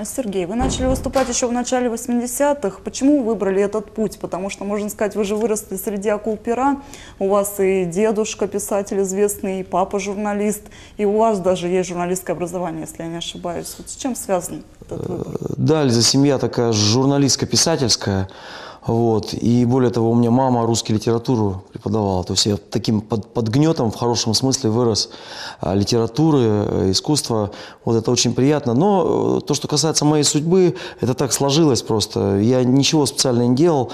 Э, Сергей, вы начали выступать еще в начале 80-х. Почему выбрали этот путь? Потому что, можно сказать, вы же выросли среди акул пера. У вас и дедушка писатель известный, и папа журналист, и у вас даже есть журналистское образование, если я не ошибаюсь. Вот с чем связан этот выбор? Э, да, Лиза, семья такая журналистско-писательская. Вот. И более того, у меня мама русскую литературу преподавала. То есть я таким под, под гнетом, в хорошем смысле, вырос а, литературы, э, искусства. Вот это очень приятно. Но э, то, что касается моей судьбы, это так сложилось просто. Я ничего специально не делал.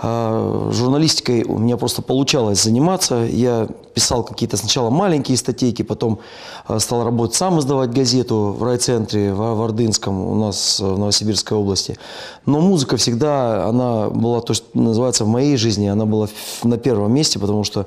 А, журналистикой у меня просто получалось заниматься. Я писал какие-то сначала маленькие статейки, потом а, стал работать сам, издавать газету в райцентре, в Вардынском, у нас э, в Новосибирской области. Но музыка всегда, она была, то, что называется, в моей жизни, она была на первом месте, потому что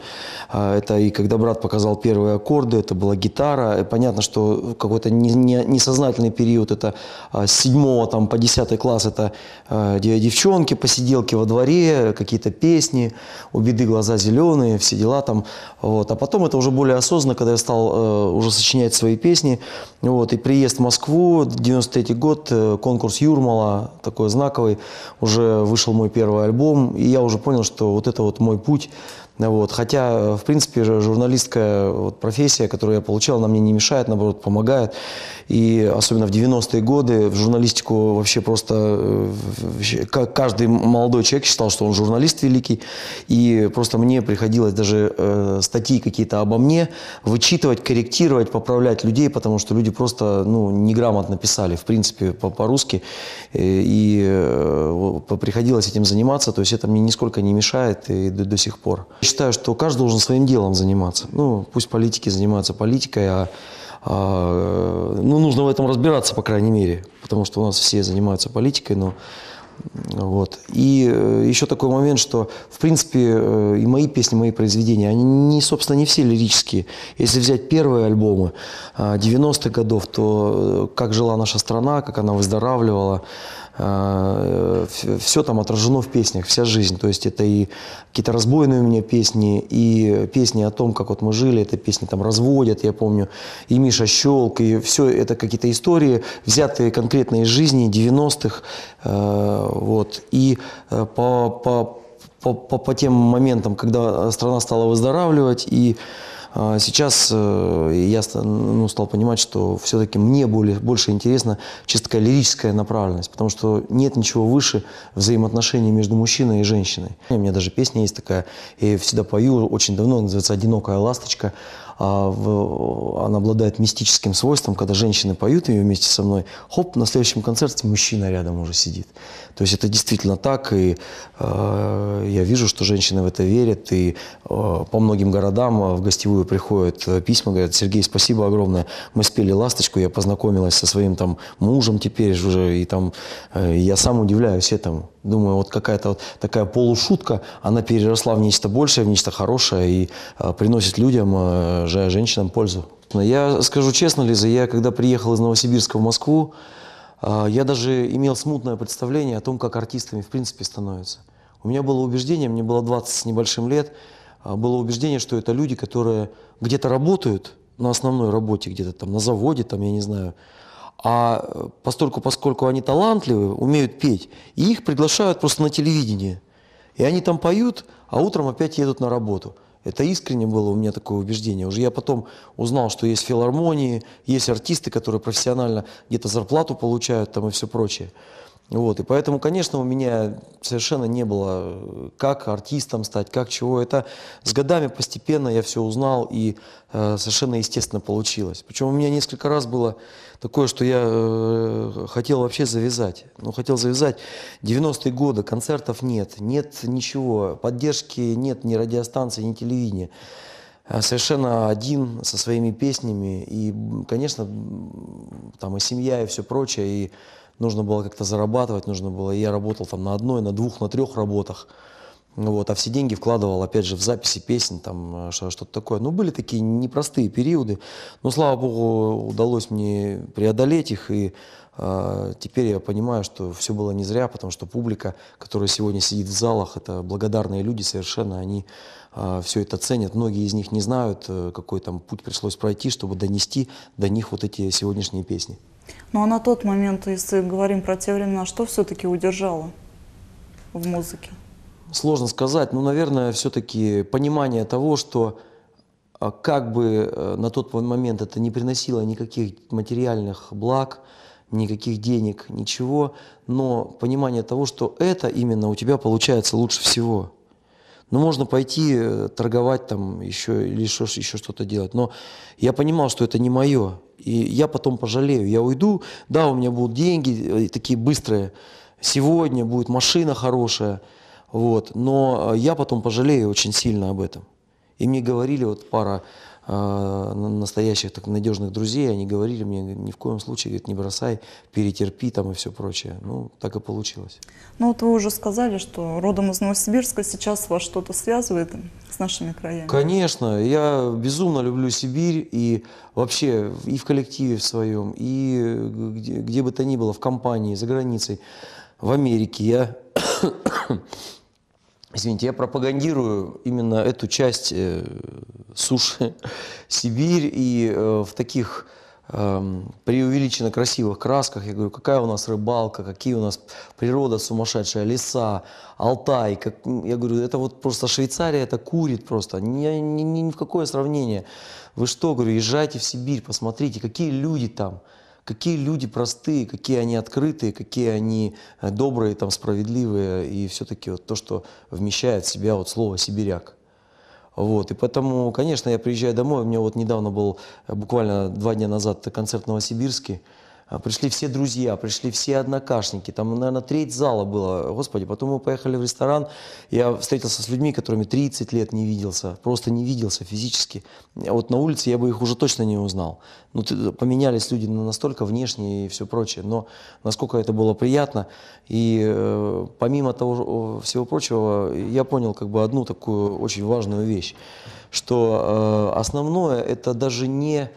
а, это и когда брат показал первые аккорды, это была гитара. И понятно, что какой-то не, не, несознательный период, это с 7 там, по десятый класс, это девчонки, посиделки во дворе, Э, какие-то песни, у беды глаза зеленые, все дела там. Вот. А потом это уже более осознанно, когда я стал э, уже сочинять свои песни. Вот. И приезд в Москву, 93 год, э, конкурс Юрмала, такой знаковый, уже вышел мой первый альбом. И я уже понял, что вот это вот мой путь – вот. Хотя, э, в принципе, журналистская вот, профессия, которую я получал, она мне не мешает, наоборот, помогает. И особенно в 90-е годы в журналистику вообще просто э, каждый молодой человек считал, что он журналист великий. И просто мне приходилось даже э, статьи какие-то обо мне вычитывать, корректировать, поправлять людей, потому что люди просто ну, неграмотно писали, в принципе, по-русски. Э, и э, приходилось этим заниматься. То есть это мне нисколько не мешает и до, до сих пор. Я Считаю, что каждый должен своим делом заниматься. Ну, пусть политики занимаются политикой, а, а ну, нужно в этом разбираться, по крайней мере, потому что у нас все занимаются политикой, но вот. И э, еще такой момент, что, в принципе, э, и мои песни, мои произведения, они, не, собственно, не все лирические. Если взять первые альбомы 90-х э, годов, то как жила наша страна, как она выздоравливала, все там отражено в песнях, вся жизнь. То есть это и какие-то разбойные у меня песни, и песни о том, как вот мы жили, это песни там «Разводят», я помню, и «Миша Щелк», и все это какие-то истории, взятые конкретно из жизни 90-х. Вот. И по, по, по, по, по тем моментам, когда страна стала выздоравливать, и а, сейчас э, я ну, стал понимать, что все-таки мне более, больше интересна чисто такая лирическая направленность, потому что нет ничего выше взаимоотношений между мужчиной и женщиной. У меня даже песня есть такая, и всегда пою, очень давно, называется «Одинокая ласточка». А, она обладает мистическим свойством, когда женщины поют ее вместе со мной, хоп, на следующем концерте мужчина рядом уже сидит. То есть это действительно так, и э, я вижу, что женщины в это верят, и э, по многим городам э, в гостевую приходят э, письма, говорят, Сергей, спасибо огромное, мы спели «Ласточку», я познакомилась со своим там мужем теперь уже, и там э, я сам удивляюсь этому. Думаю, вот какая-то вот такая полушутка, она переросла в нечто большее, в нечто хорошее и э, приносит людям, э, женщинам пользу. Я скажу честно, Лиза, я когда приехал из Новосибирска в Москву, э, я даже имел смутное представление о том, как артистами в принципе становятся. У меня было убеждение, мне было 20 с небольшим лет, э, было убеждение, что это люди, которые где-то работают, на основной работе где-то там, на заводе, там, я не знаю, а поскольку поскольку они талантливы, умеют петь, и их приглашают просто на телевидение. И они там поют, а утром опять едут на работу. Это искренне было у меня такое убеждение. Уже я потом узнал, что есть филармонии, есть артисты, которые профессионально где-то зарплату получают там и все прочее. Вот, и поэтому, конечно, у меня совершенно не было, э, как артистом стать, как чего. Это с годами постепенно я все узнал, и э, совершенно естественно получилось. Причем у меня несколько раз было такое, что я э, хотел вообще завязать. Ну, хотел завязать. 90-е годы, концертов нет, нет ничего, поддержки нет ни радиостанции, ни телевидения а совершенно один со своими песнями. И, конечно, там и семья, и все прочее. И нужно было как-то зарабатывать, нужно было, я работал там на одной, на двух, на трех работах, вот, а все деньги вкладывал, опять же, в записи песен, там, э, что-то такое. Ну, были такие непростые периоды, но, слава богу, удалось мне преодолеть их, и э, теперь я понимаю, что все было не зря, потому что публика, которая сегодня сидит в залах, это благодарные люди совершенно, они э, все это ценят. Многие из них не знают, э, какой там путь пришлось пройти, чтобы донести до них вот эти сегодняшние песни. Ну а на тот момент, если говорим про те времена, что все-таки удержало в музыке? Сложно сказать, но, наверное, все-таки понимание того, что а, как бы э, на тот момент это не приносило никаких материальных благ, никаких денег, ничего, но понимание того, что это именно у тебя получается лучше всего – ну, можно пойти э, торговать там еще или еще, еще что-то делать. Но я понимал, что это не мое. И я потом пожалею. Я уйду, да, у меня будут деньги э, такие быстрые. Сегодня будет машина хорошая. Вот. Но э, я потом пожалею очень сильно об этом. И мне говорили, вот пара э, настоящих так надежных друзей, они говорили мне, ни в коем случае, говорит, не бросай, перетерпи там и все прочее. Ну, так и получилось. Ну, вот вы уже сказали, что родом из Новосибирска сейчас вас что-то связывает с нашими краями. Конечно, я безумно люблю Сибирь и вообще и в коллективе в своем, и где, где бы то ни было, в компании, за границей, в Америке. Я Извините, я пропагандирую именно эту часть э, суши Сибирь и э, в таких э, преувеличенно красивых красках. Я говорю, какая у нас рыбалка, какие у нас природа сумасшедшая, леса, Алтай. Как, я говорю, это вот просто Швейцария, это курит просто, ни, ни, ни ни в какое сравнение. Вы что, говорю, езжайте в Сибирь, посмотрите, какие люди там какие люди простые, какие они открытые, какие они э, добрые, там, справедливые, и все-таки вот то, что вмещает в себя вот слово «сибиряк». Вот, и поэтому, конечно, я приезжаю домой, у меня вот недавно был, э, буквально два дня назад, концерт в Новосибирске, а, пришли все друзья, пришли все однокашники, там, наверное, треть зала было, господи, потом мы поехали в ресторан, я встретился с людьми, которыми 30 лет не виделся, просто не виделся физически, вот на улице я бы их уже точно не узнал, ну, поменялись люди настолько внешне и все прочее, но насколько это было приятно, и э, помимо того всего прочего, я понял как бы одну такую очень важную вещь, что э, основное это даже не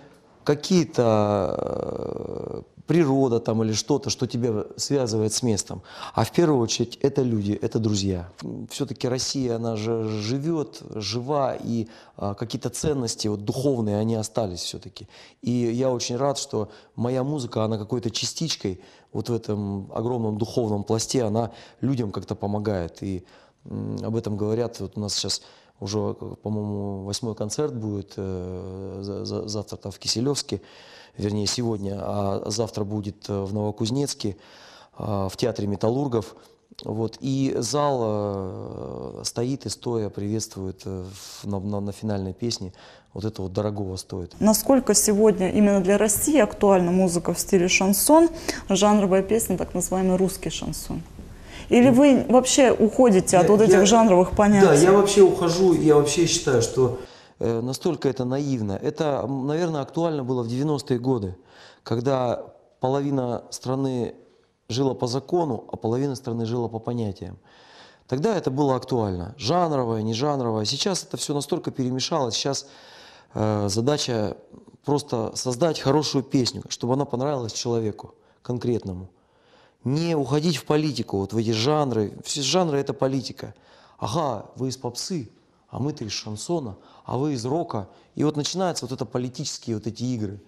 какие-то э, природа там или что-то, что тебя связывает с местом. А в первую очередь это люди, это друзья. Все-таки Россия, она же живет, жива, и а, какие-то ценности вот, духовные, они остались все-таки. И я очень рад, что моя музыка, она какой-то частичкой вот в этом огромном духовном пласте, она людям как-то помогает. И м, об этом говорят, вот у нас сейчас уже, э, по-моему, восьмой концерт будет э, завтра в Киселевске, вернее сегодня, а завтра будет э, в Новокузнецке, а, в театре металлургов. Вот, и зал стоит и стоя приветствует на, на, на финальной песне. Вот это вот дорогого стоит. Насколько сегодня именно для России актуальна музыка в стиле шансон, жанровая песня, так называемый русский шансон? Или ну, вы вообще уходите от вот этих я, жанровых понятий? Да, я вообще ухожу, я вообще считаю, что э, настолько это наивно. Это, наверное, актуально было в 90-е годы, когда половина страны жила по закону, а половина страны жила по понятиям. Тогда это было актуально. Жанровое, не жанровое. Сейчас это все настолько перемешалось. Сейчас э, задача просто создать хорошую песню, чтобы она понравилась человеку конкретному не уходить в политику, вот в эти жанры. Все жанры – это политика. Ага, вы из попсы, а мы-то из шансона, а вы из рока. И вот начинаются вот это политические вот эти игры.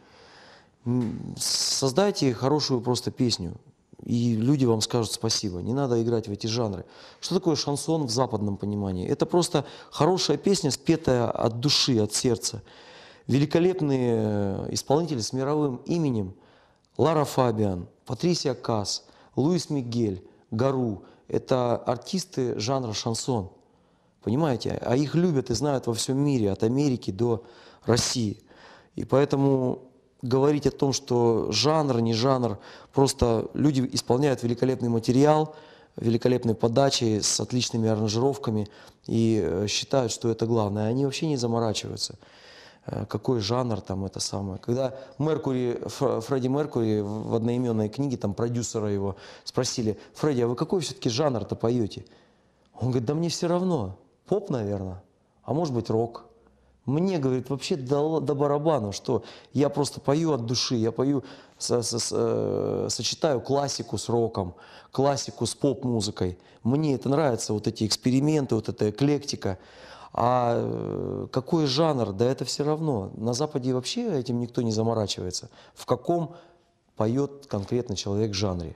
Создайте хорошую просто песню, и люди вам скажут спасибо. Не надо играть в эти жанры. Что такое шансон в западном понимании? Это просто хорошая песня, спетая от души, от сердца. Великолепные э, исполнители с мировым именем. Лара Фабиан, Патрисия Касс, Луис Мигель, Гару – это артисты жанра шансон. Понимаете? А их любят и знают во всем мире, от Америки до России. И поэтому говорить о том, что жанр, не жанр, просто люди исполняют великолепный материал, великолепной подачи с отличными аранжировками и э, считают, что это главное. Они вообще не заморачиваются. Э, какой жанр там это самое. Когда Меркури, Фредди Меркури в одноименной книге, там продюсера его, спросили, Фредди, а вы какой все-таки жанр-то поете? Он говорит, да мне все равно, поп, наверное, а может быть рок. Мне, говорит, вообще до, до барабана, что я просто пою от души, я пою, со, со, со, э, сочетаю классику с роком, классику с поп-музыкой. Мне это нравится, вот эти эксперименты, вот эта эклектика. А э, какой жанр? Да это все равно. На Западе вообще этим никто не заморачивается. В каком поет конкретно человек жанре?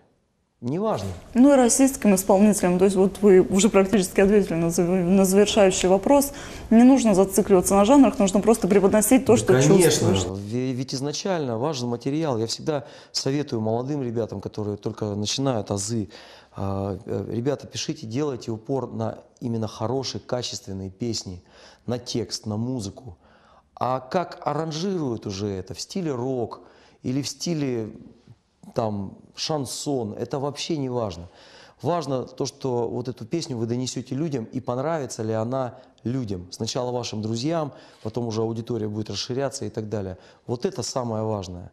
Неважно. Ну и российским исполнителям, то есть вот вы уже практически ответили на, завершающий вопрос. Не нужно зацикливаться на жанрах, нужно просто преподносить то, что конечно. чувствуешь. Конечно, ведь изначально важен материал. Я всегда советую молодым ребятам, которые только начинают азы, а, э, ребята, пишите, делайте упор на именно хорошие, качественные песни, на текст, на музыку. А как аранжируют уже это в стиле рок или в стиле там шансон, это вообще не важно. Важно то, что вот эту песню вы донесете людям и понравится ли она людям. Сначала вашим друзьям, потом уже аудитория будет расширяться и так далее. Вот это самое важное.